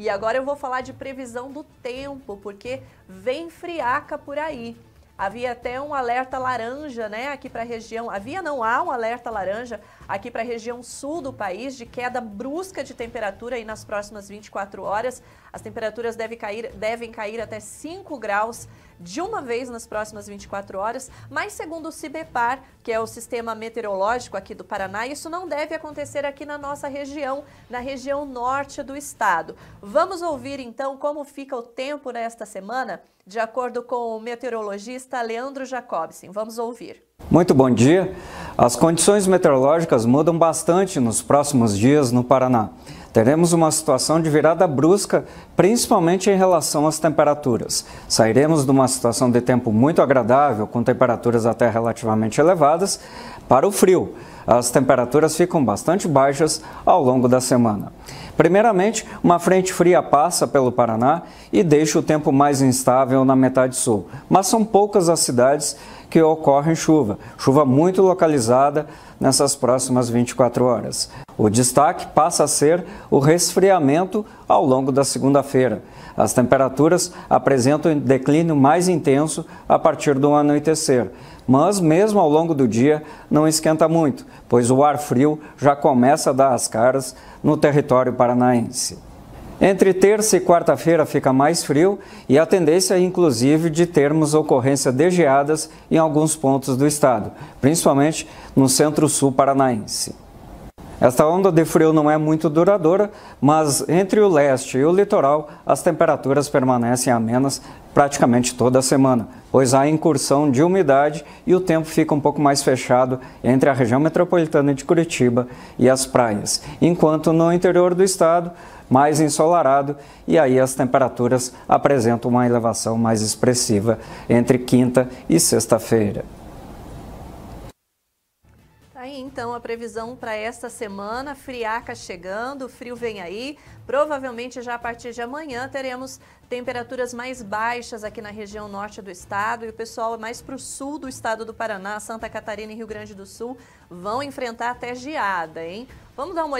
E agora eu vou falar de previsão do tempo, porque vem friaca por aí. Havia até um alerta laranja, né, aqui para a região. Havia não há um alerta laranja aqui para a região sul do país de queda brusca de temperatura aí nas próximas 24 horas. As temperaturas devem cair, devem cair até 5 graus de uma vez nas próximas 24 horas, mas segundo o CIBEPAR, que é o sistema meteorológico aqui do Paraná, isso não deve acontecer aqui na nossa região, na região norte do estado. Vamos ouvir então como fica o tempo nesta semana, de acordo com o meteorologista Leandro Jacobsen. Vamos ouvir. Muito bom dia. As condições meteorológicas mudam bastante nos próximos dias no Paraná. Teremos uma situação de virada brusca, principalmente em relação às temperaturas. Sairemos de uma situação de tempo muito agradável, com temperaturas até relativamente elevadas, para o frio. As temperaturas ficam bastante baixas ao longo da semana. Primeiramente, uma frente fria passa pelo Paraná e deixa o tempo mais instável na metade sul, mas são poucas as cidades que ocorrem chuva, chuva muito localizada nessas próximas 24 horas. O destaque passa a ser o resfriamento ao longo da segunda-feira. As temperaturas apresentam declínio mais intenso a partir do anoitecer, mas mesmo ao longo do dia não esquenta muito, pois o ar frio já começa a dar as caras no território paranaense. Entre terça e quarta-feira fica mais frio e a tendência, inclusive, de termos ocorrência de geadas em alguns pontos do estado, principalmente no centro-sul paranaense. Esta onda de frio não é muito duradoura, mas entre o leste e o litoral as temperaturas permanecem amenas praticamente toda a semana, pois há incursão de umidade e o tempo fica um pouco mais fechado entre a região metropolitana de Curitiba e as praias, enquanto no interior do estado mais ensolarado e aí as temperaturas apresentam uma elevação mais expressiva entre quinta e sexta-feira. Tá aí então a previsão para esta semana, friaca chegando, frio vem aí. Provavelmente já a partir de amanhã teremos temperaturas mais baixas aqui na região norte do estado e o pessoal mais para o sul do estado do Paraná, Santa Catarina e Rio Grande do Sul vão enfrentar até geada, hein? Vamos dar uma olhada.